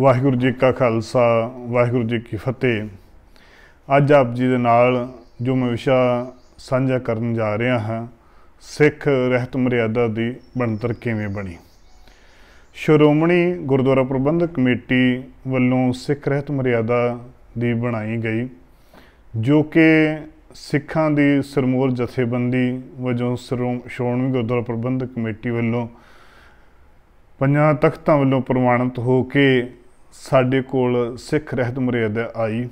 ਵਾਹਿਗੁਰੂ ਜੀ ਕਾ ਖਾਲਸਾ ਵਾਹਿਗੁਰੂ ਜੀ ਕੀ ਫਤਿਹ ਅੱਜ ਆਪ ਜੀ ਦੇ ਨਾਲ ਜੋ ਮੈਂ ਵਿਸ਼ਾ ਸਾਂਝਾ ਕਰਨ ਜਾ ਰਿਹਾ ਹਾਂ ਸਿੱਖ ਰਹਿਤ ਮਰਿਆਦਾ ਦੀ ਬਣਤਰ ਕਿਵੇਂ ਬਣੀ ਸ਼੍ਰੋਮਣੀ ਗੁਰਦੁਆਰਾ ਪ੍ਰਬੰਧਕ ਕਮੇਟੀ ਵੱਲੋਂ ਸਿੱਖ ਰਹਿਤ ਮਰਿਆਦਾ ਦੀ ਬਣਾਈ ਗਈ ਜੋ ਕਿ ਸਿੱਖਾਂ ਦੀ ਸਰਮੋਰ ਜਥੇਬੰਦੀ ਵਜੋਂ ਸ਼੍ਰੋਮਣੀ ਗੁਰਦੁਆਰਾ ਪ੍ਰਬੰਧਕ ਕਮੇਟੀ ਵੱਲੋਂ ਪੰਜਾਂ ਤਖਤਾਂ ਵੱਲੋਂ ਪ੍ਰਮਾਣਿਤ ਹੋ ਕੇ ਸਾਡੇ ਕੋਲ ਸਿੱਖ ਰਹਿਤ ਮੁਰੇਦ ਆਈ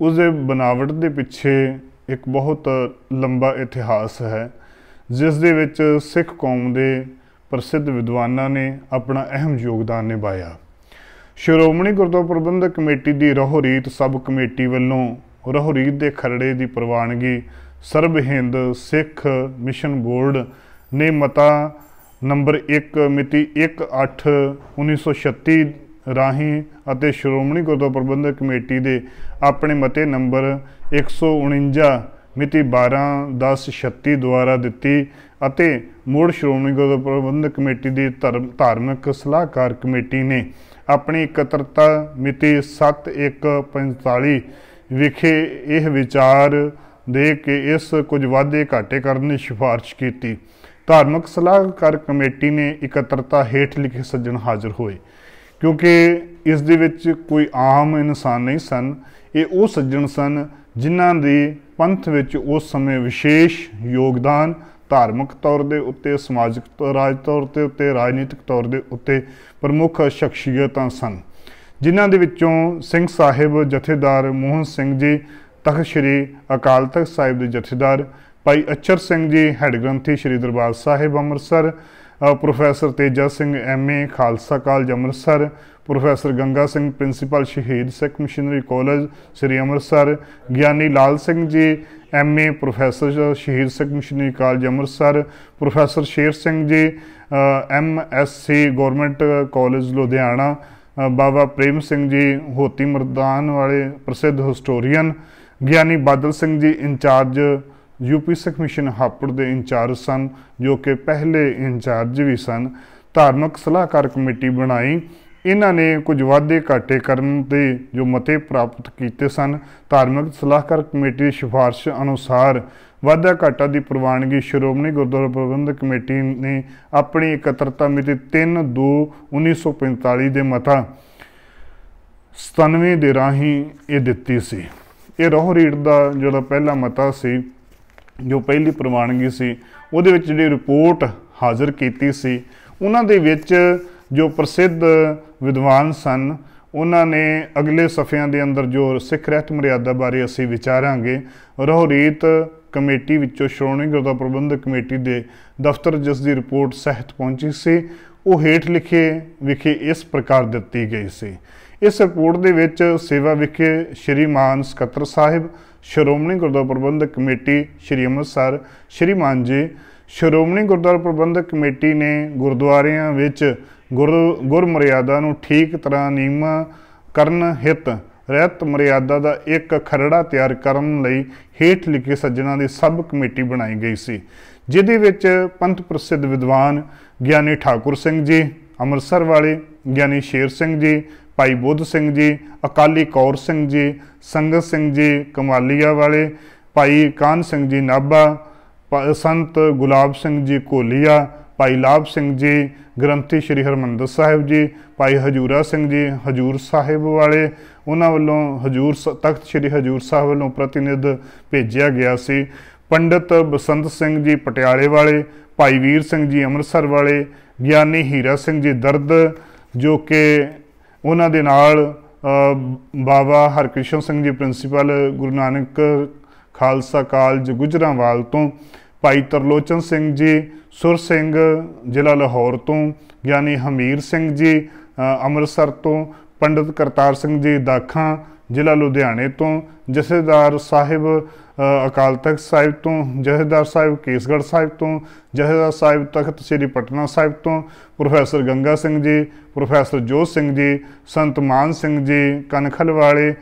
ਉਸ ਦੇ ਬਨਾਵਟ ਦੇ ਪਿੱਛੇ ਇੱਕ ਬਹੁਤ ਲੰਬਾ ਇਤਿਹਾਸ ਹੈ ਜਿਸ ਦੇ ਵਿੱਚ ਸਿੱਖ ਕੌਮ ਦੇ ਪ੍ਰਸਿੱਧ ਵਿਦਵਾਨਾਂ ਨੇ ਆਪਣਾ ਅਹਿਮ ਯੋਗਦਾਨ ਨਿਭਾਇਆ ਸ਼੍ਰੋਮਣੀ ਗੁਰਦੁਆਰਾ ਪ੍ਰਬੰਧਕ ਕਮੇਟੀ ਦੀ ਰਹੁਰੀਤ ਸਬ ਕਮੇਟੀ ਵੱਲੋਂ ਰਹੁਰੀਤ ਦੇ ਖਰੜੇ ਦੀ ਪ੍ਰਵਾਨਗੀ ਸਰਬ ਹਿੰਦ ਸਿੱਖ ਮਿਸ਼ਨ ਬੋਰਡ ਨੇ ਮਤਾ ਨੰਬਰ 1 ਮਿਤੀ 1/8/1936 ਰਾਹੀਂ ਅਤੇ ਸ਼੍ਰੋਮਣੀ ਗੁਰਦੁਆਰਾ ਪ੍ਰਬੰਧਕ ਕਮੇਟੀ ਦੇ ਆਪਣੇ ਮਤੇ ਨੰਬਰ 149 ਮਿਤੀ 12/10/36 ਦੁਆਰਾ ਦਿੱਤੀ ਅਤੇ ਮੂੜ ਸ਼੍ਰੋਮਣੀ ਗੁਰਦੁਆਰਾ ਪ੍ਰਬੰਧਕ ਕਮੇਟੀ ਦੀ ਧਾਰਮਿਕ ਸਲਾਹਕਾਰ ਕਮੇਟੀ ਨੇ ਆਪਣੀ ਇਕੱਤਰਤਾ ਮਿਤੀ 7/1/45 ਵਿਖੇ ਇਹ ਵਿਚਾਰ ਦੇ ਕੇ ਇਸ ਕੁਝ ਵਾਧੇ ਘਾਟੇ ਕਰਨ ਦੀ ਸਿਫਾਰਿਸ਼ ਕੀਤੀ ਧਾਰਮਿਕ ਸਲਾਹਕਾਰ ਕਮੇਟੀ ਨੇ ਇਕੱਤਰਤਾ ਹੇਠ ਲਿਖੇ ਸੱਜਣ ਹਾਜ਼ਰ ਹੋਏ ਕਿਉਂਕਿ ਇਸ ਦੇ ਵਿੱਚ ਕੋਈ ਆਮ ਇਨਸਾਨ ਨਹੀਂ ਸਨ ਇਹ ਉਹ ਸੱਜਣ ਸਨ ਜਿਨ੍ਹਾਂ ਦੇ ਪੰਥ ਵਿੱਚ ਉਸ ਸਮੇਂ ਵਿਸ਼ੇਸ਼ ਯੋਗਦਾਨ ਧਾਰਮਿਕ ਤੌਰ ਦੇ ਉੱਤੇ ਸਮਾਜਿਕ ਰਾਜ ਤੌਰ ਤੇ ਉੱਤੇ ਰਾਜਨੀਤਿਕ ਤੌਰ ਦੇ ਉੱਤੇ ਪ੍ਰਮੁੱਖ ਸ਼ਖਸੀਅਤਾਂ ਸਨ ਜਿਨ੍ਹਾਂ ਦੇ ਵਿੱਚੋਂ ਸਿੰਘ ਸਾਹਿਬ ਜਥੇਦਾਰ ਮੋਹਨ ਸਿੰਘ ਜੀ ਤਖਤ ਸ੍ਰੀ ਅਕਾਲ ਤਖਤ ਸਾਹਿਬ ਦੇ ਜਥੇਦਾਰ ਭਾਈ ਅਚਰ ਸਿੰਘ ਜੀ ਹੈਡ ਗ੍ਰੰਥੀ Sri Darbar Sahib Amritsar professor Teja Singh MA Khalsa college Amritsar professor Ganga Singh principal Shaheed Sikh missionary college Sri Amritsar Giani Lal Singh ji MA professor Shaheed Sikh missionary college Amritsar professor Sher Singh ji MSc government college Ludhiana Baba Prem Singh ji Hoti ਮਰਦਾਨ ਵਾਲੇ ਪ੍ਰਸਿੱਧ ਹਿਸਟੋਰੀਅਨ ਗਿਆਨੀ ਬਾਦਲ ਸਿੰਘ ਜੀ ਇੰਚਾਰਜ ਸਿੱਖ ਮਿਸ਼ਨ ਹਾਪੜ ਦੇ ਇੰਚਾਰਜ ਸਨ ਜੋ ਕਿ ਪਹਿਲੇ ਇੰਚਾਰਜ ਵੀ ਸਨ ਧਾਰਮਿਕ ਸਲਾਹਕਾਰ ਕਮੇਟੀ ਬਣਾਈ ਇਹਨਾਂ ਨੇ ਕੁਝ ਵਾਅਦੇ ਘਾਟੇ ਕਰਨ ਦੇ ਜੋ ਮਤੇ ਪ੍ਰਾਪਤ ਕੀਤੇ ਸਨ ਧਾਰਮਿਕ ਸਲਾਹਕਾਰ ਕਮੇਟੀ ਦੀ ਸਿਫਾਰਿਸ਼ ਅਨੁਸਾਰ ਵਾਅਦਾ ਘਾਟਾ ਦੀ ਪ੍ਰਵਾਨਗੀ ਸ਼੍ਰੋਮਣੀ ਗੁਰਦੁਆਰਾ ਪ੍ਰਬੰਧਕ ਕਮੇਟੀ ਨੇ ਆਪਣੀ ਇਕੱਤਰਤਾ ਮਿਤੀ 3/2/1945 ਦੇ ਮਤਾ 97 ਦੇ ਰਾਹੀਂ ਇਹ ਦਿੱਤੀ ਸੀ ਇਹ ਰੋਹ ਰੀਡ ਦਾ ਜਿਹੜਾ ਪਹਿਲਾ ਮਤਾ ਸੀ ਜੋ ਪਹਿਲੀ ਪ੍ਰਵਾਨਗੀ ਸੀ ਉਹਦੇ ਵਿੱਚ ਜਿਹੜੀ ਰਿਪੋਰਟ ਹਾਜ਼ਰ ਕੀਤੀ ਸੀ ਉਹਨਾਂ ਦੇ ਵਿੱਚ ਜੋ ਪ੍ਰਸਿੱਧ ਵਿਦਵਾਨ ਸਨ ਉਹਨਾਂ ਨੇ ਅਗਲੇ ਸਫ਼ਿਆਂ ਦੇ ਅੰਦਰ ਜੋ ਸਿੱਖ ਰਹਿਤ ਮਰਿਆਦਾ ਬਾਰੇ ਅਸੀਂ ਵਿਚਾਰਾਂਗੇ ਰੋਹਰੀਤ ਕਮੇਟੀ ਵਿੱਚੋਂ ਸ਼੍ਰੋਣੀ ਗੁਰਦੁਆਰਾ ਪ੍ਰਬੰਧਕ ਕਮੇਟੀ ਦੇ ਦਫ਼ਤਰ ਜਿਸ ਦੀ ਰਿਪੋਰਟ ਸਹਿਤ ਪਹੁੰਚੀ ਸੀ ਉਹ ਹੇਠ ਲਿਖੇ ਵਿਖੇ ਇਸ ਪ੍ਰਕਾਰ ਦਿੱਤੀ ਗਈ ਸੀ ਇਸ ਰਿਪੋਰਟ ਦੇ ਵਿੱਚ ਸੇਵਾ ਵਿਖੇ ਸ਼੍ਰੀ ਮਾਨ ਸਕੱਤਰ ਸਾਹਿਬ ਸ਼੍ਰੋਮਣੀ ਗੁਰਦੁਆਰਾ ਪ੍ਰਬੰਧਕ ਕਮੇਟੀ ਸ਼੍ਰੀ ਅੰਮ੍ਰਿਤਸਰ ਸ਼੍ਰੀ ਜੀ ਸ਼੍ਰੋਮਣੀ ਗੁਰਦੁਆਰਾ ਪ੍ਰਬੰਧਕ ਕਮੇਟੀ ਨੇ ਗੁਰਦੁਆਰਿਆਂ ਵਿੱਚ ਗੁਰ ਮਰਿਆਦਾ ਨੂੰ ਠੀਕ ਤਰ੍ਹਾਂ ਨਿਯਮਾ ਕਰਨ ਹਿੱਤ ਰਹਿਤ ਮਰਿਆਦਾ ਦਾ ਇੱਕ ਖਰੜਾ ਤਿਆਰ ਕਰਨ ਲਈ ਹੇਠ ਲਿਖੇ ਸੱਜਣਾ ਦੀ ਸਬ ਕਮੇਟੀ ਬਣਾਈ ਗਈ ਸੀ ਜਿਹਦੇ ਵਿੱਚ ਪੰਥ ਪ੍ਰਸਿੱਧ ਵਿਦਵਾਨ ਗਿਆਨੀ ਠਾਕੁਰ ਸਿੰਘ ਜੀ ਅੰਮ੍ਰਿਤਸਰ ਵਾਲੇ ਗਿਆਨੀ ਸ਼ੇਰ ਸਿੰਘ ਜੀ ਭਾਈ ਬੁੱਧ ਸਿੰਘ ਜੀ ਅਕਾਲੀ ਕੌਰ ਸਿੰਘ ਜੀ ਸੰਗਤ ਸਿੰਘ ਜੀ ਕਮਾਲੀਆ ਵਾਲੇ ਭਾਈ ਕਾਨ ਸਿੰਘ ਜੀ ਨਾਭਾ ਸੰਤ ਗੁਲਾਬ ਸਿੰਘ ਜੀ ਕੋਲੀਆ ਭਾਈ ਲਾਭ ਸਿੰਘ ਜੀ ਗ੍ਰੰਥੀ ਸ਼੍ਰੀ ਹਰਮੰਦਰ ਸਾਹਿਬ ਜੀ ਭਾਈ ਹਜੂਰਾ ਸਿੰਘ ਜੀ ਹਜੂਰ ਸਾਹਿਬ ਵਾਲੇ ਉਹਨਾਂ ਵੱਲੋਂ ਹਜੂਰ ਤਖਤ ਸ਼੍ਰੀ ਹਜੂਰ ਸਾਹਿਬ ਵੱਲੋਂ ਪ੍ਰਤੀਨਿਧ ਭੇਜਿਆ ਗਿਆ ਸੀ ਪੰਡਤ ਬਸੰਤ ਸਿੰਘ ਜੀ ਪਟਿਆਲੇ ਵਾਲੇ ਭਾਈ ਵੀਰ ਸਿੰਘ ਜੀ ਅੰਮ੍ਰਿਤਸਰ ਵਾਲੇ ਗਿਆਨੀ ਹੀਰਾ ਸਿੰਘ ਜੀ ਦਰਦ ਜੋ ਕਿ ਉਹਨਾਂ ਦੇ ਨਾਲ ਬਾਬਾ ਹਰਕ੍ਰਿਸ਼ਨ ਸਿੰਘ ਜੀ ਪ੍ਰਿੰਸੀਪਲ ਗੁਰੂ ਨਾਨਕ ਖਾਲਸਾ ਕਾਲਜ ਗੁਜਰਾਵਾਲ ਤੋਂ ਭਾਈ ਤਰਲੋਚਨ ਸਿੰਘ ਜੀ ਸੁਰ ਸਿੰਘ ਜ਼ਿਲ੍ਹਾ ਲਾਹੌਰ ਤੋਂ ਗਿਆਨੀ ਹਮੀਰ ਸਿੰਘ ਜੀ ਅੰਮ੍ਰਿਤਸਰ ਤੋਂ ਪੰਡਿਤ ਕਰਤਾਰ ਸਿੰਘ ਜੀ ਦਾਖਾਂ ਜ਼ਿਲ੍ਹਾ ਲੁਧਿਆਣੇ ਤੋਂ ਜਸੇਦਾਰ ਸਾਹਿਬ ਅਕਾਲ ਤਖਤ ਸਾਹਿਬ ਤੋਂ ਜਥੇਦਾਰ ਸਾਹਿਬ ਕੇਸਗੜ੍ਹ ਸਾਹਿਬ ਤੋਂ ਜਥੇਦਾਰ ਸਾਹਿਬ ਤਖਤ ਸ੍ਰੀ ਪਟਨਾ ਸਾਹਿਬ ਤੋਂ ਪ੍ਰੋਫੈਸਰ ਗੰਗਾ ਸਿੰਘ ਜੀ ਪ੍ਰੋਫੈਸਰ ਜੋਤ ਸਿੰਘ ਜੀ ਸੰਤ ਮਾਨ ਸਿੰਘ ਜੀ ਕਨਖਲ ਵਾਲੇ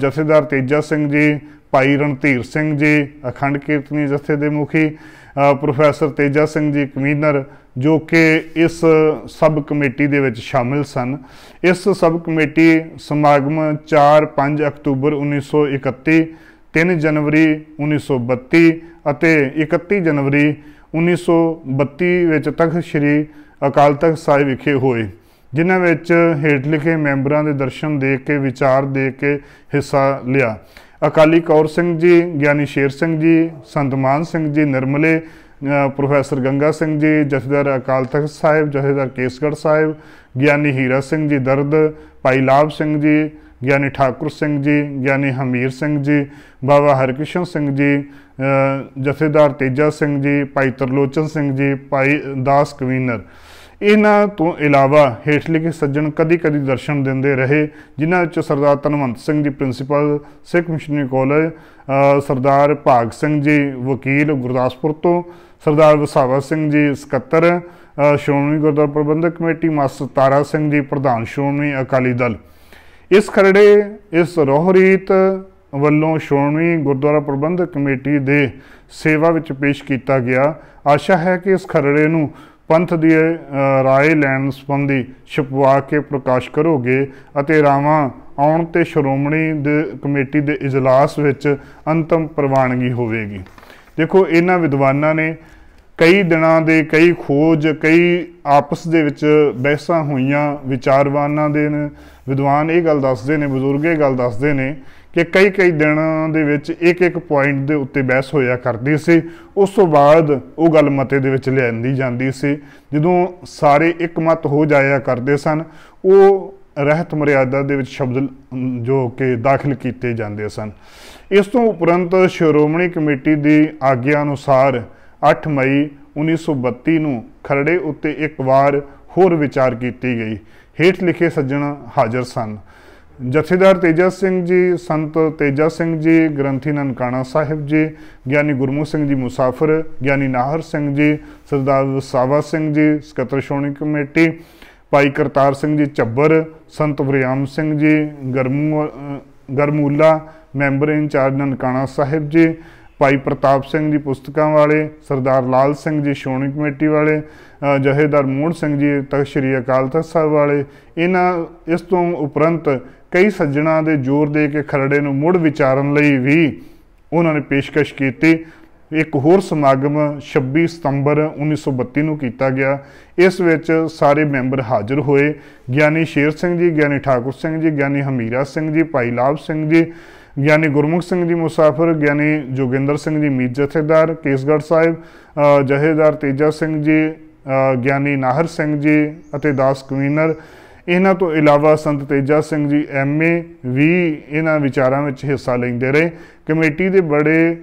ਜਥੇਦਾਰ ਤੇਜਾ ਸਿੰਘ ਜੀ ਭਾਈ ਰਣਧੀਰ ਸਿੰਘ ਜੀ ਅਖੰਡ ਕੀਰਤਨੀ ਜਥੇ ਦੇ ਮੁਖੀ ਪ੍ਰੋਫੈਸਰ ਤੇਜਾ ਸਿੰਘ ਜੀ ਕਮੀਨਰ ਜੋ ਕਿ ਇਸ ਸਬ ਕਮੇਟੀ ਦੇ ਵਿੱਚ ਸ਼ਾਮਿਲ ਸਨ ਇਸ ਸਬ ਕਮੇਟੀ ਸਮਾਗਮ 4-5 ਅਕਤੂਬਰ 1931 3 ਜਨਵਰੀ 1932 ਅਤੇ 31 ਜਨਵਰੀ 1932 ਵਿੱਚ ਤਖਤ ਸ੍ਰੀ ਅਕਾਲ ਤਖਤ ਸਾਹਿਬ ਵਿਖੇ ਹੋਏ ਜਿਨ੍ਹਾਂ ਵਿੱਚ ਹੇਠ ਲਿਖੇ ਮੈਂਬਰਾਂ ਦੇ ਦਰਸ਼ਨ ਦੇ ਕੇ ਵਿਚਾਰ ਦੇ ਕੇ ਹਿੱਸਾ ਲਿਆ ਅਕਾਲੀ ਕੌਰ ਸਿੰਘ ਜੀ ਗਿਆਨੀ ਸ਼ੇਰ ਸਿੰਘ ਜੀ ਸੰਤਮਾਨ ਸਿੰਘ ਜੀ ਨਿਰਮਲੇ ਪ੍ਰੋਫੈਸਰ ਗੰਗਾ ਸਿੰਘ ਜੀ ਜਥੇਦਾਰ ਅਕਾਲ ਤਖਤ ਸਾਹਿਬ ਜਥੇਦਾਰ ਕੇਸਗੜ ਸਾਹਿਬ ਗਿਆਨੀ ਹੀਰਾ ਸਿੰਘ ਜੀ ਦਰਦ ਭਾਈ ਲਾਭ ਸਿੰਘ ਜੀ ਗਿਆਨੀ ਠਾਕੁਰ ਸਿੰਘ ਜੀ ਗਿਆਨੀ ਹਮੀਰ ਸਿੰਘ ਜੀ ਬਾਬਾ ਹਰਕਿਸ਼ਨ ਸਿੰਘ ਜੀ ਜਥੇਦਾਰ ਤੇਜਾ ਸਿੰਘ ਜੀ ਭਾਈ ਤਰਲੋਚਨ ਸਿੰਘ ਜੀ ਭਾਈ ਦਾਸ ਕਵੀਨਰ ਇਹਨਾਂ ਤੋਂ ਇਲਾਵਾ ਹੇਠ ਲਿਖੇ ਸੱਜਣ ਕਦੀ-ਕਦੀ ਦਰਸ਼ਨ ਦਿੰਦੇ ਰਹੇ ਜਿਨ੍ਹਾਂ ਵਿੱਚ ਸਰਦਾਰ Tanwant Singh ji principal Sikh missionary college Sardar Bhag Singh ਜੀ ਵਕੀਲ ਗੁਰਦਾਸਪੁਰ ਤੋਂ ਸਰਦਾਰ ਵਸਾਵਾ ਸਿੰਘ ਜੀ ਸਕੱਤਰ ਸ਼੍ਰੋਮਣੀ ਗੁਰਦੁਆਰਾ ਪ੍ਰਬੰਧਕ ਕਮੇਟੀ ਮਾਸਟਰ ਤਾਰਾ ਸਿੰਘ ਜੀ ਪ੍ਰਧਾਨ ਸ਼੍ਰੋਮਣੀ ਅਕਾਲੀ ਦਲ ਇਸ ਖਰੜੇ ਇਸ ਰੋਹਰੀਤ ਵੱਲੋਂ ਸ਼੍ਰੋਮਣੀ ਗੁਰਦੁਆਰਾ ਪ੍ਰਬੰਧਕ ਕਮੇਟੀ ਦੇ ਸੇਵਾ ਵਿੱਚ ਪੇਸ਼ ਕੀਤਾ ਗਿਆ ਆਸ਼ਾ ਹੈ ਕਿ ਇਸ ਖਰੜੇ ਨੂੰ ਪੰਥ ਦੀ ਰਾਏ ਲੈਣ ਸੰਬੰਧੀ ਛਪਵਾ ਕੇ ਪ੍ਰਕਾਸ਼ ਕਰੋਗੇ ਅਤੇ ਰਾਵਾਂ ਆਉਣ ਤੇ ਸ਼੍ਰੋਮਣੀ ਦੇ ਕਮੇਟੀ ਦੇ ਇਜਲਾਸ ਵਿੱਚ ਅੰਤਮ ਪ੍ਰਵਾਨਗੀ ਹੋਵੇਗੀ ਦੇਖੋ ਇਹਨਾਂ ਵਿਦਵਾਨਾਂ ਨੇ ਕਈ ਦਿਨਾਂ ਦੇ ਕਈ ਖੋਜ ਕਈ ਆਪਸ ਦੇ ਵਿੱਚ ਬਹਿਸਾਂ ਹੋਈਆਂ ਵਿਚਾਰਵਾਨਾਂ ਦੇ ਵਿਦਵਾਨ ਇਹ ਗੱਲ ਦੱਸਦੇ ਨੇ ਬਜ਼ੁਰਗ ਇਹ ਗੱਲ ਦੱਸਦੇ ਨੇ ਕਿ ਕਈ ਕਈ ਦਿਨਾਂ ਦੇ ਵਿੱਚ ਇੱਕ ਇੱਕ ਪੁਆਇੰਟ ਦੇ ਉੱਤੇ ਬਹਿਸ ਹੋਇਆ ਕਰਦੀ ਸੀ ਉਸ ਤੋਂ ਬਾਅਦ ਉਹ ਗੱਲ ਮਤੇ ਦੇ ਵਿੱਚ ਲਿਆਂਦੀ ਜਾਂਦੀ ਸੀ ਜਦੋਂ ਸਾਰੇ ਇੱਕ ਮਤ ਹੋ ਜਾਇਆ ਕਰਦੇ ਸਨ ਉਹ ਰਹਿਤ ਮਰਿਆਦਾ ਦੇ ਵਿੱਚ ਸ਼ਬਦ ਜੋ ਕਿ ਦਾਖਲ ਕੀਤੇ ਜਾਂਦੇ ਸਨ ਇਸ ਤੋਂ ਉਪਰੰਤ ਸ਼੍ਰੋਮਣੀ ਕਮੇਟੀ ਦੀ ਆਗਿਆ ਅਨੁਸਾਰ 8 ਮਈ 1932 ਨੂੰ ਖਰੜੇ ਉੱਤੇ ਇੱਕ ਵਾਰ ਹੋਰ ਵਿਚਾਰ ਕੀਤੀ ਗਈ ਹੇਠ ਲਿਖੇ ਸੱਜਣ ਹਾਜ਼ਰ ਸਨ ਜਥੇਦਾਰ ਤੇਜਾ ਸਿੰਘ ਜੀ ਸੰਤ ਤੇਜਾ ਸਿੰਘ ਜੀ ਗ੍ਰੰਥੀ ਨਨਕਾਣਾ ਸਾਹਿਬ ਜੀ ਗਿਆਨੀ ਗੁਰਮੁਖ ਸਿੰਘ ਜੀ ਮੁਸਾਫਰ ਗਿਆਨੀ ਨਾਹਰ ਸਿੰਘ ਜੀ ਸਰਦਾਰ ਸਾਵਾ ਸਿੰਘ ਜੀ ਸਕੱਤਰ ਸ਼ੋਣੀ ਕਮੇਟੀ ਭਾਈ ਕਰਤਾਰ ਸਿੰਘ ਜੀ ਚੱਬਰ ਸੰਤ ਵਰਿਆਮ ਸਿੰਘ ਜੀ ਗਰਮੂ ਗਰਮੂਲਾ ਮੈਂਬਰ ਇੰਚਾਰਜ ਨਨਕਾਣਾ ਸਾਹਿਬ ਜੀ ਭਾਈ ਪ੍ਰਤਾਪ ਸਿੰਘ ਜੀ ਪੁਸਤਕਾਂ ਵਾਲੇ ਸਰਦਾਰ ਲਾਲ ਸਿੰਘ ਜੀ ਸ਼ੋਣੀ ਕਮੇਟੀ ਵਾਲੇ ਜਹੇਦਾਰ ਮੋਹਨ ਸਿੰਘ ਜੀ ਤਖਤ ਸ੍ਰੀ ਅਕਾਲ ਤਖਤ ਸਾਹਿਬ ਵਾਲੇ ਇਹਨਾਂ ਇਸ ਤੋਂ ਉਪਰੰਤ ਕਈ ਸੱਜਣਾ ਦੇ ਜ਼ੋਰ ਦੇ ਕੇ ਖਰੜੇ ਨੂੰ ਮੁੜ ਵਿਚਾਰਨ ਲਈ ਵੀ ਉਹਨਾਂ ਨੇ ਪੇਸ਼ਕਸ਼ ਕੀਤੀ ਇੱਕ ਹੋਰ ਸਮਾਗਮ 26 ਸਤੰਬਰ 1932 ਨੂੰ ਕੀਤਾ ਗਿਆ ਇਸ ਵਿੱਚ ਸਾਰੇ ਮੈਂਬਰ ਹਾਜ਼ਰ ਹੋਏ ਗਿਆਨੀ ਸ਼ੇਰ ਸਿੰਘ ਜੀ ਗਿਆਨੀ ਠਾਕੁਰ ਸਿੰਘ ਜੀ ਗਿਆਨੀ ਹਮੀਰਾ ਸਿੰਘ ਜੀ ਭਾਈ ਲਾਭ ਸਿੰਘ ਜੀ ਗਿਆਨੀ ਗੁਰਮੁਖ ਸਿੰਘ ਜੀ ਮੁਸਾਫਰ ਗਿਆਨੀ ਜੋਗਿੰਦਰ ਸਿੰਘ ਜੀ ਮੀਤ ਜਥੇਦਾਰ ਕੇਸਗੜ੍ਹ ਸਾਹਿਬ ਜਹੇਦਾਰ ਤੇਜਾ ਸਿੰਘ ਜੀ ਗਿਆਨੀ ਨਾਹਰ ਸਿੰਘ ਜੀ ਅਤੇ ਦਾਸ ਕਵੀਨਰ ਇਹਨਾਂ ਤੋਂ ਇਲਾਵਾ ਸੰਤ ਤੇਜਾ ਸਿੰਘ ਜੀ ਐਮਏ ਵੀ ਇਹਨਾਂ ਵਿਚਾਰਾਂ ਵਿੱਚ ਹਿੱਸਾ ਲੈਂਦੇ ਰਹੇ ਕਮੇਟੀ ਦੇ ਬੜੇ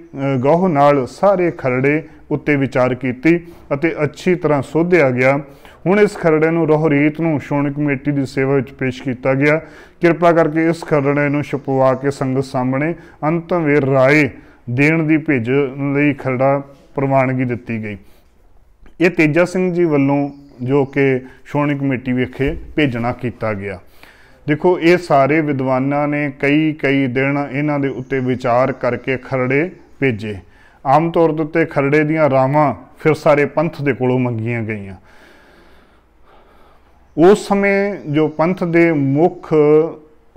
ਗਹੁ ਨਾਲ ਸਾਰੇ ਖਰੜੇ ਉੱਤੇ ਵਿਚਾਰ ਕੀਤੀ ਅਤੇ ਅੱਛੀ ਤਰ੍ਹਾਂ ਸੋਧਿਆ ਗਿਆ ਹੁਣ ਇਸ ਖਰੜੇ ਨੂੰ ਰੋਹਰੀਤ ਨੂੰ ਸ਼੍ਰੋਮਣੀ ਕਮੇਟੀ ਦੀ ਸੇਵਾ ਵਿੱਚ ਪੇਸ਼ ਕੀਤਾ ਗਿਆ ਕਿਰਪਾ ਕਰਕੇ ਇਸ ਖਰੜੇ ਨੂੰ ਛਪਵਾ ਕੇ ਸੰਗਤ ਸਾਹਮਣੇ ਅੰਤਮ ਵੇਰ ਰਾਏ ਦੇਣ ਦੀ ਭੇਜ ਲਈ ਖਰੜਾ ਪ੍ਰਵਾਨਗੀ ਦਿੱਤੀ ਗਈ ਇਹ ਤੇਜਾ ਸਿੰਘ ਜੀ ਵੱਲੋਂ ਜੋ ਕਿ ਸ਼੍ਰੋਮਣੀ ਕਮੇਟੀ ਵਿਖੇ ਭੇਜਣਾ ਕੀਤਾ ਗਿਆ ਦੇਖੋ ਇਹ ਸਾਰੇ ਵਿਦਵਾਨਾਂ ਨੇ ਕਈ ਕਈ ਦਿਨ ਇਹਨਾਂ ਦੇ ਉੱਤੇ ਵਿਚਾਰ ਕਰਕੇ ਖਰੜੇ ਭੇਜੇ ਆਮ ਤੌਰ ਤੇ ਖਰੜੇ ਦੀਆਂ ਰਾਵਾਂ ਫਿਰ ਸਾਰੇ ਪੰਥ ਦੇ ਕੋਲੋਂ ਮੰਗੀਆਂ ਗਈਆਂ ਉਸ ਸਮੇਂ ਜੋ ਪੰਥ ਦੇ ਮੁੱਖ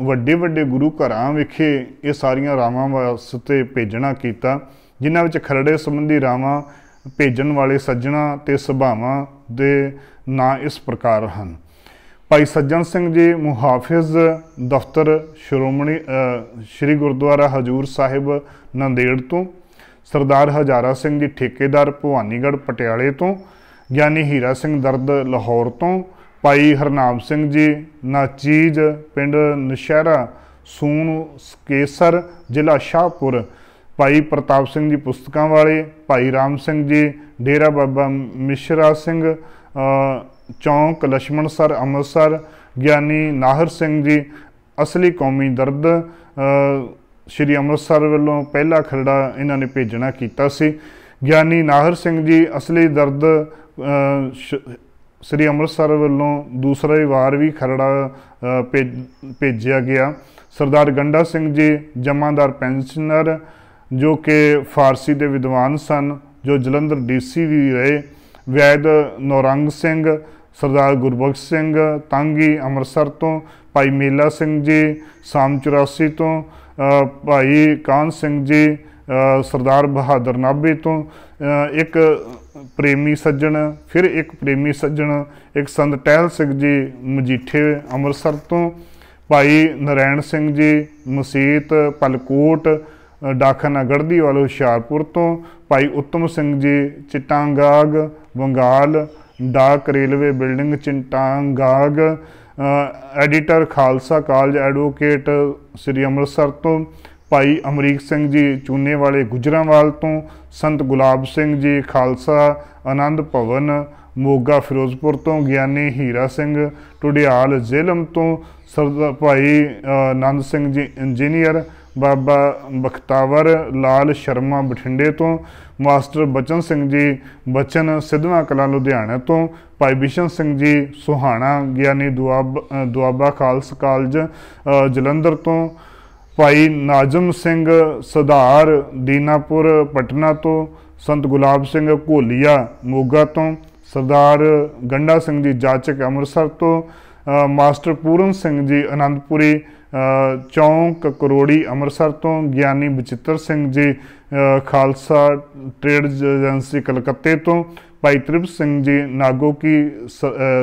ਵੱਡੇ ਵੱਡੇ ਗੁਰੂ ਘਰਾਂ ਵਿਖੇ ਇਹ ਸਾਰੀਆਂ ਰਾਵਾਂ ਵਾਸਤੇ ਭੇਜਣਾ ਕੀਤਾ ਜਿਨ੍ਹਾਂ ਵਿੱਚ ਖਰੜੇ ਸੰਬੰਧੀ ਰਾਵਾਂ ਭੇਜਣ ਵਾਲੇ ਸੱਜਣਾ ਤੇ ਸੁਭਾਵਾਂ ਦੇ ਨਾਂ ਇਸ ਪ੍ਰਕਾਰ ਹਨ ਭਾਈ ਸੱਜਣ ਸਿੰਘ ਜੀ ਮੁਹਾਫਿਜ਼ ਦਫ਼ਤਰ ਸ਼੍ਰੋਮਣੀ ਸ਼੍ਰੀ ਗੁਰਦੁਆਰਾ ਹਜੂਰ ਸਾਹਿਬ ਨੰਦੇੜ ਤੋਂ ਸਰਦਾਰ ਹਜ਼ਾਰਾ ਸਿੰਘ ਜੀ ਠੇਕੇਦਾਰ ਭਵਾਨੀਗੜ ਪਟਿਆਲੇ ਤੋਂ ਗਿਆਨੀ ਹੀਰਾ ਸਿੰਘ ਦਰਦ ਲਾਹੌਰ ਤੋਂ ਭਾਈ ਹਰਨਾਮ ਸਿੰਘ ਜੀ ਨਾਚੀਜ ਪਿੰਡ ਨਸ਼ਹਿਰਾ ਸੂਨ ਕੇਸਰ ਜ਼ਿਲ੍ਹਾ ਸ਼ਾਹਪੁਰ ਭਾਈ ਪ੍ਰਤਾਪ ਸਿੰਘ ਜੀ ਪੁਸਤਕਾਂ ਵਾਲੇ ਭਾਈ ਰਾਮ ਸਿੰਘ ਜੀ ਡੇਰਾ ਬਾਬਾ ਮਿਸ਼ਰਾ ਸਿੰਘ ਚੌਂਕ ਲక్ష్మణ ਸਰ ਅੰਮ੍ਰਿਤਸਰ ਗਿਆਨੀ ਨਾਹਰ ਸਿੰਘ ਜੀ ਅਸਲੀ ਕੌਮੀ ਦਰਦ ਸ਼੍ਰੀ ਅੰਮ੍ਰਿਤਸਰ ਵੱਲੋਂ ਪਹਿਲਾ ਖਰੜਾ ਇਹਨਾਂ ਨੇ ਭੇਜਣਾ ਕੀਤਾ ਸੀ ਗਿਆਨੀ ਨਾਹਰ ਸਿੰਘ ਜੀ ਅਸਲੀ ਦਰਦ ਸ੍ਰੀ ਅੰਮ੍ਰਿਤਸਰ ਵੱਲੋਂ ਦੂਸਰੀ ਵਾਰ ਵੀ ਖਰੜਾ ਭੇਜਿਆ ਗਿਆ ਸਰਦਾਰ ਗੰਡਾ ਸਿੰਘ ਜੀ ਜਮਾਦਾਰ ਪੈਨਸ਼ਨਰ ਜੋ ਕਿ ਫਾਰਸੀ ਦੇ ਵਿਦਵਾਨ ਸਨ ਜੋ ਜਲੰਧਰ ਡੀਸੀ ਵੀ ਰਹੇ ਵੈਦ ਨੌਰੰਗ ਸਿੰਘ ਸਰਦਾਰ ਗੁਰਬਖਸ਼ ਸਿੰਘ ਤਾਂਗੀ ਅੰਮ੍ਰਿਤਸਰ ਤੋਂ ਭਾਈ ਮੇਲਾ ਸਿੰਘ ਜੀ ਸਾਮ 84 ਤੋਂ ਭਾਈ ਕਾਨ ਸਿੰਘ ਜੀ ਸਰਦਾਰ ਬਹਾਦਰ ਨਾਭੇ ਤੋਂ ਇੱਕ ਪ੍ਰੇਮੀ ਸੱਜਣ ਫਿਰ ਇੱਕ ਪ੍ਰੇਮੀ ਸੱਜਣ ਇੱਕ ਸੰਤ ਟਹਿਲ ਸਿੰਘ ਜੀ ਮਜੀਠੇ ਅੰਮ੍ਰਿਤਸਰ ਤੋਂ ਭਾਈ ਨਰੈਣ ਸਿੰਘ ਜੀ ਮਸੀਤ ਪਲਕੋਟ ਡਾਕਾ ਨਗੜਦੀ ਵਾਲੋ ਹੁਸ਼ਿਆਰਪੁਰ ਤੋਂ ਭਾਈ ਉੱਤਮ ਸਿੰਘ ਜੀ ਚਿਟਾਂਗਾਗ ਬੰਗਾਲ ਡਾਕ railway building Chittagong editor Khalsa college advocate Sri Amritsar ਤੋਂ ਭਾਈ ਅਮਰੀਕ ਸਿੰਘ ਜੀ ਚੂਨੇ ਵਾਲੇ ਗੁਜਰਾਂਵਾਲ ਤੋਂ ਸੰਤ ਗੁਲਾਬ ਸਿੰਘ ਜੀ ਖਾਲਸਾ ਆਨੰਦ ਭਵਨ ਮੋਗਾ ਫਿਰੋਜ਼ਪੁਰ ਤੋਂ ਗਿਆਨੀ ਹੀਰਾ ਸਿੰਘ ਟੁੜਿਆਲ ਜ਼ਿਲਮ ਤੋਂ ਸਰਦਾ ਭਾਈ ਆਨੰਦ ਸਿੰਘ ਜੀ ਇੰਜੀਨੀਅਰ ਬਾਬਾ ਬਖਤਾਵਰ ਲਾਲ ਸ਼ਰਮਾ ਬਠਿੰਡੇ ਤੋਂ ਮਾਸਟਰ ਬਚਨ ਸਿੰਘ ਜੀ ਬਚਨ ਸਿੱਧਵਾ ਕਲਾ ਲੁਧਿਆਣਾ ਤੋਂ ਭਾਈ ਬਿਸ਼ਨ ਸਿੰਘ ਜੀ ਸੁਹਾਣਾ ਗਿਆਨੀ ਦੁਆਬਾ ਦੁਆਬਾ ਖਾਲਸਾ ਕਾਲਜ ਜਲੰਧਰ ਤੋਂ ਭਾਈ ਨਾਜ਼ਮ ਸਿੰਘ ਸਧਾਰ ਦੀਨਾਪੁਰ ਪਟਨਾ ਤੋਂ ਸੰਤ ਗੁਲਾਬ ਸਿੰਘ ਘੋਲੀਆ ਮੋਗਾ ਤੋਂ ਸਰਦਾਰ ਗੰਡਾ ਸਿੰਘ ਜੀ ਜਾਚਕ ਅੰਮ੍ਰਿਤਸਰ ਤੋਂ ਮਾਸਟਰ ਪੂਰਨ ਸਿੰਘ ਜੀ ਅਨੰਦਪੁਰੀ ਚੌਂਕ ਕਰੋੜੀ ਅੰਮ੍ਰਿਤਸਰ ਤੋਂ ਗਿਆਨੀ ਬਚਿੱਤਰ ਸਿੰਘ ਜੀ ਖਾਲਸਾ ਟ੍ਰੇਡ ਏਜੰਸੀ ਕਲਕੱਤੇ ਤੋਂ ਭਾਈ ਤ੍ਰਿਪ ਸਿੰਘ ਜੀ ਨਾਗੋ ਕੀ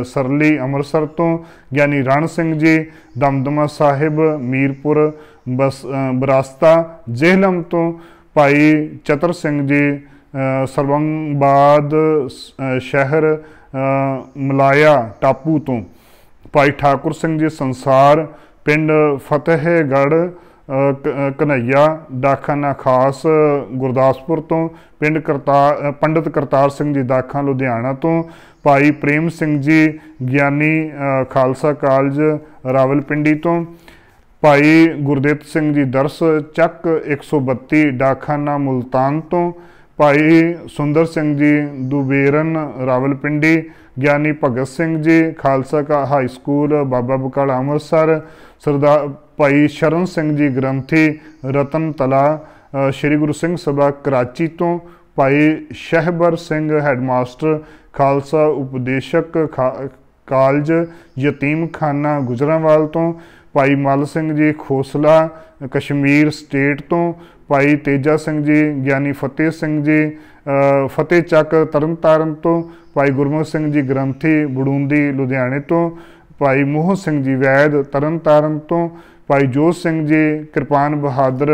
ਸਰਲੀ ਅੰਮ੍ਰਿਤਸਰ ਤੋਂ ਗਿਆਨੀ ਰਣ ਸਿੰਘ ਜੀ ਦਮਦਮਾ ਸਾਹਿਬ ਮੀਰਪੁਰ ਬਰਾਸਤਾ ਜੇਹਲਮ ਤੋਂ ਭਾਈ ਚਤਰ ਸਿੰਘ ਜੀ ਸਰਵੰਗਬਾਦ ਸ਼ਹਿਰ ਮਲਾਇਆ ਟਾਪੂ ਤੋਂ ਭਾਈ ਠਾਕੁਰ ਸਿੰਘ ਜੀ ਸੰਸਾਰ ਪਿੰਡ ਫਤਿਹਗੜ੍ਹ ਕਨਈਆ ਡਾਕਖਾਨਾ ਖਾਸ ਗੁਰਦਾਸਪੁਰ ਤੋਂ ਪਿੰਡ ਕਰਤਾਰ ਪੰਡਿਤ ਕਰਤਾਰ ਸਿੰਘ ਜੀ ਦਾਖਾ ਲੁਧਿਆਣਾ ਤੋਂ ਭਾਈ ਪ੍ਰੇਮ ਸਿੰਘ ਜੀ ਗਿਆਨੀ ਖਾਲਸਾ ਕਾਲਜ ਰਾਵਲਪਿੰਡੀ ਤੋਂ ਭਾਈ ਗੁਰਦੇਵ ਸਿੰਘ ਜੀ ਦਰਸ ਚੱਕ 132 ਡਾਕਖਾਨਾ ਮਲਤਾਨ ਤੋਂ ਭਾਈ ਸੁੰਦਰ ਸਿੰਘ ਜੀ ਦੁਬੇਰਨ ਰਾਵਲਪਿੰਡੀ ਗਿਆਨੀ ਭਗਤ ਸਿੰਘ ਜੀ ਖਾਲਸਾ ਹਾਈ ਸਕੂਲ ਬਾਬਾ ਬਕਾਲ ਅੰਮ੍ਰਿਤਸਰ ਸਰਦਾਰ ਭਾਈ ਸ਼ਰਨ ਸਿੰਘ ਜੀ ਗ੍ਰੰਥੀ ਰਤਨ ਤਲਾ ਸ਼੍ਰੀ ਗੁਰੂ ਸਿੰਘ ਸਭਾ ਕਰਾਚੀ ਤੋਂ ਭਾਈ ਸ਼ਹਿਬਰ ਸਿੰਘ ਹੈਡਮਾਸਟਰ ਖਾਲਸਾ ਉਪਦੇਸ਼ਕ ਕਾਲਜ ਯਤੀਮਖਾਨਾ ਗੁਜਰਾਂਵਾਲ ਤੋਂ ਭਾਈ ਮਲ ਸਿੰਘ ਜੀ ਖੋਸਲਾ ਕਸ਼ਮੀਰ ਸਟੇਟ ਤੋਂ ਭਾਈ ਤੇਜਾ ਸਿੰਘ ਜੀ ਗਿਆਨੀ ਫਤਿਹ ਸਿੰਘ ਜੀ ਫਤਿਹ ਚੱਕ ਤਰਨਤਾਰਨ ਤੋਂ ਭਾਈ ਗੁਰਮੁਖ ਸਿੰਘ ਜੀ ਗ੍ਰੰਥੀ ਬੜੂੰਦੀ ਲੁਧਿਆਣੇ ਤੋਂ ਭਾਈ ਮੋਹਨ ਸਿੰਘ ਜੀ ਵੈਦ ਤਰਨਤਾਰਨ ਤੋਂ ਭਾਈ ਜੋਤ ਸਿੰਘ ਜੀ ਕਿਰਪਾਨ ਬਹਾਦਰ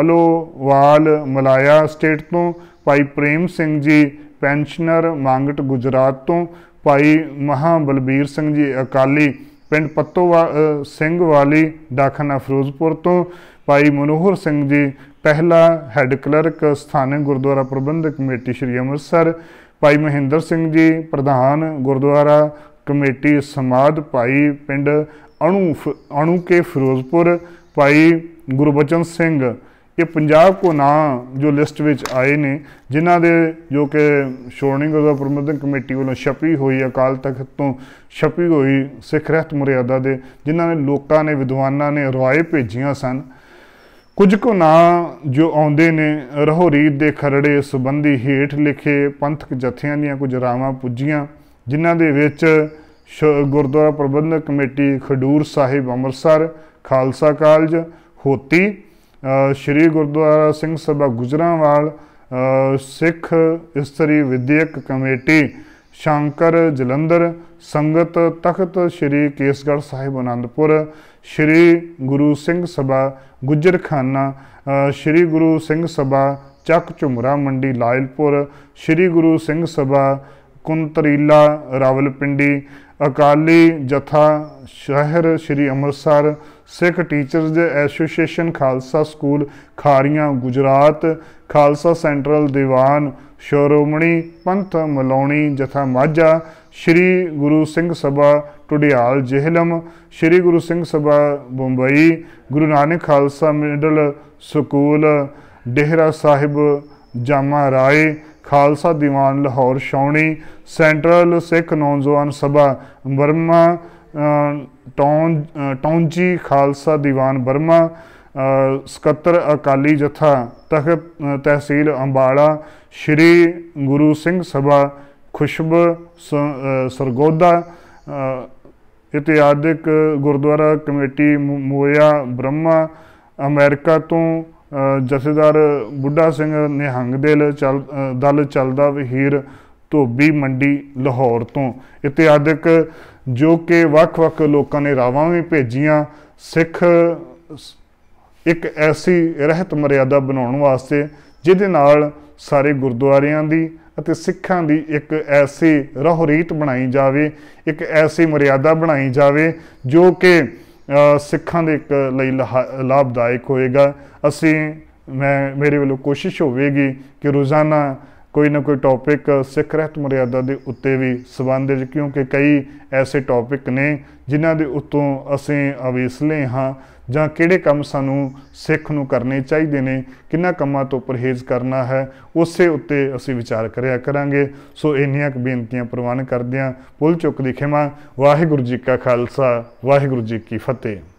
ਅਲੋਵਾਲ ਮਲਾਇਆ ਸਟੇਟ ਤੋਂ ਭਾਈ ਪ੍ਰੇਮ ਸਿੰਘ ਜੀ ਪੈਨਸ਼ਨਰ ਮੰਗਟ ਗੁਜਰਾਤ ਤੋਂ ਭਾਈ ਮਹਾ ਬਲਬੀਰ ਸਿੰਘ ਜੀ ਅਕਾਲੀ ਪਿੰਡ ਪੱਤੋਵਾ ਸਿੰਘ ਵਾਲੀ ਡਾਕਖਾਨਾ ਫਿਰੋਜ਼ਪੁਰ ਤੋਂ ਭਾਈ ਮਨੋਹਰ ਸਿੰਘ ਜੀ ਪਹਿਲਾ ਹੈੱਡ ਕਲਰਕ ਸਥਾਨਕ ਗੁਰਦੁਆਰਾ ਪ੍ਰਬੰਧਕ ਕਮੇਟੀ ਸ਼੍ਰੀ ਅੰਮ੍ਰਿਤਸਰ ਭਾਈ ਮਹਿੰਦਰ ਸਿੰਘ ਜੀ ਪ੍ਰਧਾਨ ਗੁਰਦੁਆਰਾ ਕਮੇਟੀ ਸਮਾਦ ਭਾਈ ਪਿੰਡ ਅਣੂ ਅਣੂ ਕੇ ਫਿਰੋਜ਼ਪੁਰ ਭਾਈ ਗੁਰਬਚਨ ਸਿੰਘ ਇਹ ਪੰਜਾਬ ਕੋ ਨਾਂ ਜੋ ਲਿਸਟ ਵਿੱਚ ਆਏ ਨੇ ਜਿਨ੍ਹਾਂ ਦੇ ਜੋ ਕਿ ਸ਼ੋਰਨਿੰਗ ਦਾ ਪ੍ਰਬੰਧਕ ਕਮੇਟੀ ਵੱਲੋਂ ਛਪੀ ਹੋਈ ਅਕਾਲ ਤਖਤ ਤੋਂ ਛਪੀ ਹੋਈ ਸਿੱਖ ਰਹਿਤ ਮਰਿਆਦਾ ਦੇ ਜਿਨ੍ਹਾਂ ਨੇ ਲੋਕਾਂ ਨੇ ਵਿਦਵਾਨਾਂ ਨੇ ਰਵਾਏ ਭੇਜੀਆਂ ਸਨ ਕੁਝ ਕੋ ਨਾਂ ਜੋ ਆਉਂਦੇ ਨੇ ਰਹੋਰੀ ਦੇ ਖਰੜੇ ਸੰਬੰਧੀ ਹੇਠ ਲਿਖੇ ਪੰਥਕ ਜਥਿਆਂ ਦੀਆਂ ਕੁਝ ਰਾਵਾਂ ਪੁੱਜੀਆਂ ਜਿਨ੍ਹਾਂ ਦੇ ਵਿੱਚ ਗੁਰਦੁਆਰਾ ਪ੍ਰਬੰਧਕ ਕਮੇਟੀ ਖਡੂਰ ਸਾਹਿਬ ਅੰਮ੍ਰਿਤਸਰ ਖਾਲਸਾ ਕਾਲਜ ਹੋਤੀ ਸ਼੍ਰੀ ਗੁਰਦੁਆਰਾ ਸਿੰਘ ਸਭਾ ਗੁਜਰਾਵਾਲ ਸਿੱਖ ਇਸਤਰੀ ਵਿਦਿਅਕ ਕਮੇਟੀ ਸ਼ੰਕਰ ਜਲੰਧਰ ਸੰਗਤ ਤਖਤ ਸ਼੍ਰੀ ਕੇਸਗੜ ਸਾਹਿਬ ਆਨੰਦਪੁਰ ਸ਼੍ਰੀ ਗੁਰੂ ਸਿੰਘ ਸਭਾ ਗੁਜਰਖਾਨਾ ਸ਼੍ਰੀ ਗੁਰੂ ਸਿੰਘ ਸਭਾ ਚੱਕ ਝੁਮਰਾ ਮੰਡੀ ਲਾਇਲਪੁਰ ਸ਼੍ਰੀ ਗੁਰੂ ਸਿੰਘ ਸਭਾ ਕੁੰਤਰੀਲਾ ਰਾਵਲਪਿੰਡੀ ਅਕਾਲੀ ਜਥਾ ਸ਼ਹਿਰ ਸ਼੍ਰੀ ਅੰਮ੍ਰਿਤਸਰ ਸਿੱਖ ਟੀਚਰਸ ਦੇ association Khalsa school Kharian Gujrat Khalsa central Diwan Shiromani Panth Malauni Jatha Majha Shri Guru Singh Sabha Tudial Jhelum Shri Guru Singh Sabha Bombay Guru Nanak Khalsa middle school Dehra Sahib Jama Rai Khalsa Diwan Lahore ਸ਼ੌਣੀ central Sikh Naujawan Sabha Burma Taunggyi Khalsa Diwan Burma ਸਕੱਤਰ ਅਕਾਲੀ ਜਥਾ ਤਖਤ ਤਹਿਸੀਲ ਅੰਬਾਲਾ ਸ਼੍ਰੀ ਗੁਰੂ ਸਿੰਘ ਸਭਾ ਖੁਸ਼ਬ ਸਰਗੋਦਾ ਇਤਿਆਦਿਕ ਗੁਰਦੁਆਰਾ ਕਮੇਟੀ ਮੋਇਆ ਬ੍ਰਹਮਾ ਅਮਰੀਕਾ ਤੋਂ ਜਥੇਦਾਰ ਬੁੱਢਾ ਸਿੰਘ ਨਿਹੰਗ ਦਿਲ ਦਲ ਚਲਦਾ ਵਹੀਰ ਧੋਬੀ ਮੰਡੀ ਲਾਹੌਰ ਤੋਂ ਇਤਿਆਦਿਕ ਜੋ ਕਿ ਵੱਖ-ਵੱਖ ਲੋਕਾਂ ਨੇ ਰਾਵਾਂ ਵੀ ਭੇਜੀਆਂ ਸਿੱਖ ਇੱਕ ਐਸੀ ਰਹਿਤ ਮਰਿਆਦਾ ਬਣਾਉਣ ਵਾਸਤੇ ਜਿਹਦੇ ਨਾਲ ਸਾਰੇ ਗੁਰਦੁਆਰਿਆਂ ਦੀ ਅਤੇ ਸਿੱਖਾਂ ਦੀ ਇੱਕ ਐਸੀ ਰਹੁਰੀਤ ਬਣਾਈ ਜਾਵੇ ਇੱਕ ਐਸੀ ਮਰਿਆਦਾ ਬਣਾਈ ਜਾਵੇ ਜੋ ਕਿ ਸਿੱਖਾਂ ਦੇ ਇੱਕ ਲਈ ਲਾਭਦਾਇਕ ਹੋਏਗਾ ਅਸੀਂ ਮੈਂ ਮੇਰੇ ਵੱਲੋਂ ਕੋਸ਼ਿਸ਼ ਹੋਵੇਗੀ ਕਿ ਰੋਜ਼ਾਨਾ ਕੋਈ ਨਾ ਕੋਈ ਟੌਪਿਕ ਸਿੱਖ ਰਹਿਤ ਮਰਿਆਦਾ ਦੇ ਉੱਤੇ ਵੀ ਸੰਬੰਧਿਤ ਕਿਉਂਕਿ ਕਈ ਐਸੇ ਟੌਪਿਕ ਨੇ ਜਿਨ੍ਹਾਂ ਦੇ ਉੱਤੋਂ ਅਸੀਂ ਅਵੇਸਲੇ ਹਾਂ ਜਾਂ ਕਿਹੜੇ ਕੰਮ ਸਾਨੂੰ ਸਿੱਖ ਨੂੰ ਕਰਨੇ ਚਾਹੀਦੇ ਨੇ ਕਿੰਨਾ ਕੰਮਾਂ ਤੋਂ ਪਰਹੇਜ਼ ਕਰਨਾ ਹੈ ਉਸੇ ਉੱਤੇ ਅਸੀਂ ਵਿਚਾਰ ਕਰਿਆ ਕਰਾਂਗੇ ਸੋ ਇੰਨੀਆਂ ਕੁ ਬੇਨਤੀਆਂ ਪ੍ਰਵਾਨ ਕਰਦਿਆਂ ਪੁੱਲ ਚੁੱਕ ਦੀ ਖਿਮਾ ਵਾਹਿਗੁਰੂ ਜੀ ਕਾ ਖਾਲਸਾ ਵਾਹਿਗੁਰੂ ਜੀ ਕੀ ਫਤਿਹ